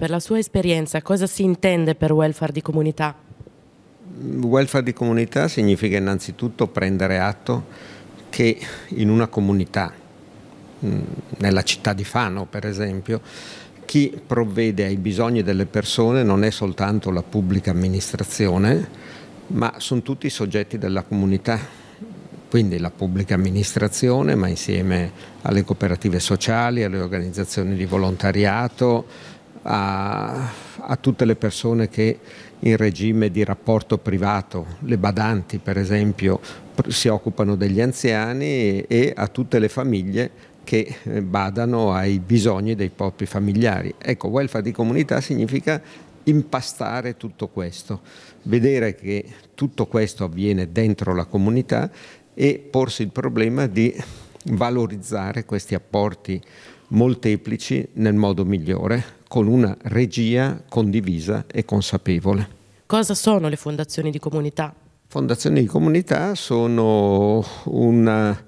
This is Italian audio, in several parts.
Per la sua esperienza, cosa si intende per welfare di comunità? Welfare di comunità significa innanzitutto prendere atto che in una comunità, mm, nella città di Fano per esempio, chi provvede ai bisogni delle persone non è soltanto la pubblica amministrazione, ma sono tutti i soggetti della comunità, quindi la pubblica amministrazione, ma insieme alle cooperative sociali, alle organizzazioni di volontariato, a, a tutte le persone che in regime di rapporto privato, le badanti per esempio si occupano degli anziani e a tutte le famiglie che eh, badano ai bisogni dei propri familiari. Ecco, welfare di comunità significa impastare tutto questo, vedere che tutto questo avviene dentro la comunità e porsi il problema di valorizzare questi apporti molteplici nel modo migliore, con una regia condivisa e consapevole. Cosa sono le fondazioni di comunità? Fondazioni di comunità sono una,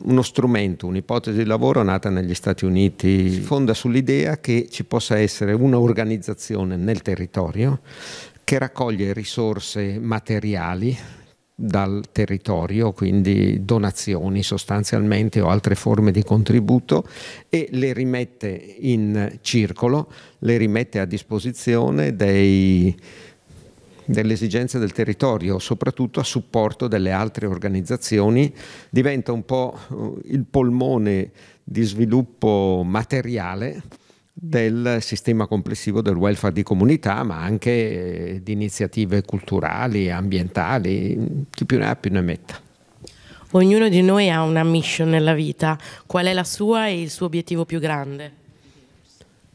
uno strumento, un'ipotesi di lavoro nata negli Stati Uniti, si fonda sull'idea che ci possa essere un'organizzazione nel territorio che raccoglie risorse materiali dal territorio, quindi donazioni sostanzialmente o altre forme di contributo e le rimette in circolo, le rimette a disposizione dei, delle esigenze del territorio, soprattutto a supporto delle altre organizzazioni, diventa un po' eh, il polmone di sviluppo materiale Mm. del sistema complessivo del welfare di comunità, ma anche eh, di iniziative culturali, ambientali, mm, chi più ne ha più ne metta. Ognuno di noi ha una mission nella vita, qual è la sua e il suo obiettivo più grande?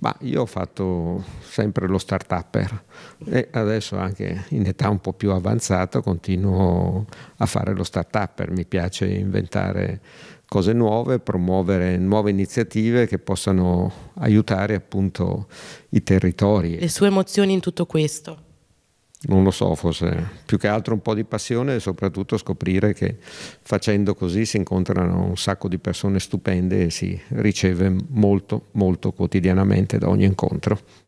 Bah, io ho fatto sempre lo start-upper e adesso anche in età un po' più avanzata continuo a fare lo start-upper, mi piace inventare cose nuove, promuovere nuove iniziative che possano aiutare appunto i territori. Le sue emozioni in tutto questo? non lo so, forse più che altro un po' di passione e soprattutto scoprire che facendo così si incontrano un sacco di persone stupende e si riceve molto, molto quotidianamente da ogni incontro.